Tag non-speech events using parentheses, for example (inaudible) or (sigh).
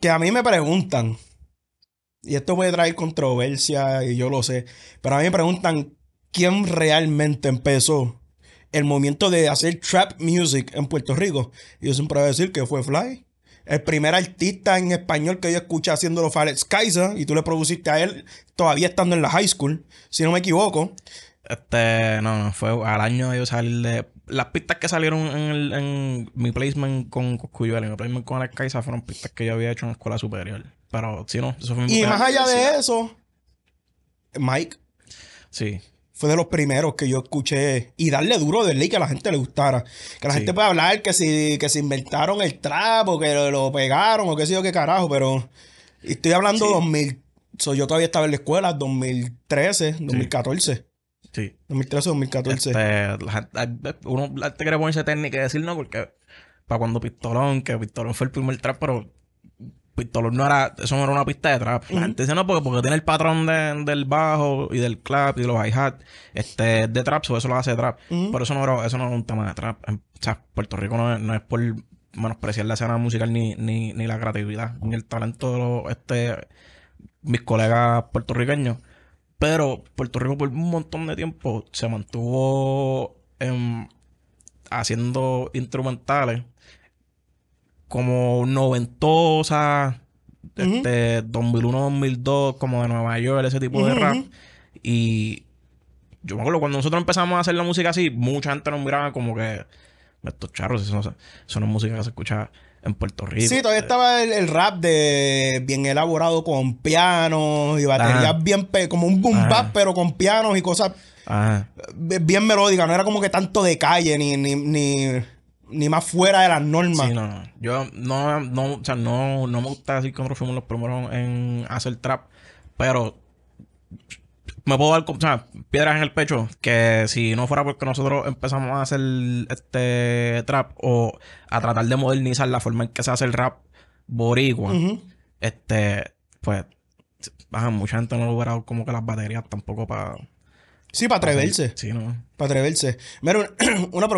que a mí me preguntan, y esto puede traer controversia y yo lo sé, pero a mí me preguntan quién realmente empezó el momento de hacer trap music en Puerto Rico. Y yo siempre voy a decir que fue Fly. El primer artista en español que yo escuché haciéndolo fue Alex Kaiser y tú le produciste a él todavía estando en la high school, si no me equivoco. Este, no, no, fue al año de salir de. Las pistas que salieron en, en mi placement con Cuyuela, En mi placement con la fueron pistas que yo había hecho en la escuela superior. Pero si no, eso fue mi Y más allá de eso, Mike. Sí. Fue de los primeros que yo escuché. Y darle duro de ley que a la gente le gustara. Que la gente pueda hablar que si, que se inventaron el trapo... que lo, pegaron o qué sé yo qué carajo. Pero estoy hablando 2000. yo todavía estaba en la escuela, 2013, 2014. Sí. 2013 o 2014. Este, uno te gente quiere ponerse técnica y decir no, porque para cuando Pistolón, que Pistolón fue el primer trap, pero Pistolón no era, eso no era una pista de trap. La gente dice no, porque, porque tiene el patrón del bajo y del clap y de los hi-hat este, de trap, eso lo hace trap. Pero eso no, era, eso no un tema de trap. O sea, Puerto Rico no es, por menospreciar la escena musical ni, ni, ni la creatividad, ni el talento de este, mis colegas puertorriqueños pero Puerto Rico por un montón de tiempo se mantuvo haciendo instrumentales como Noventosa, desde este, 2001-2002, como de Nueva York, ese tipo de rap. Y yo me acuerdo cuando nosotros empezamos a hacer la música así, mucha gente nos miraba como que estos charros, son no, eso no es música que se escucha en Puerto Rico. Sí, todavía estaba el, rap de bien elaborado con pianos y baterías bien como un boom bap, pero con pianos y cosas bien melódicas. No era como que tanto de calle ni, ni, más fuera de las normas. Sí, no, Yo no, no, no, no me gusta así que fuimos los primeros en hacer trap, pero me puedo dar piedras en el pecho que si no fuera porque nosotros empezamos a hacer este trap o a tratar de modernizar la forma en que se hace el rap boricua, este, pues, mucha gente no lo hubiera como que las baterías tampoco para... Sí, para atreverse. Sí, no. Para atreverse. Mira, (clears throat) una pregunta.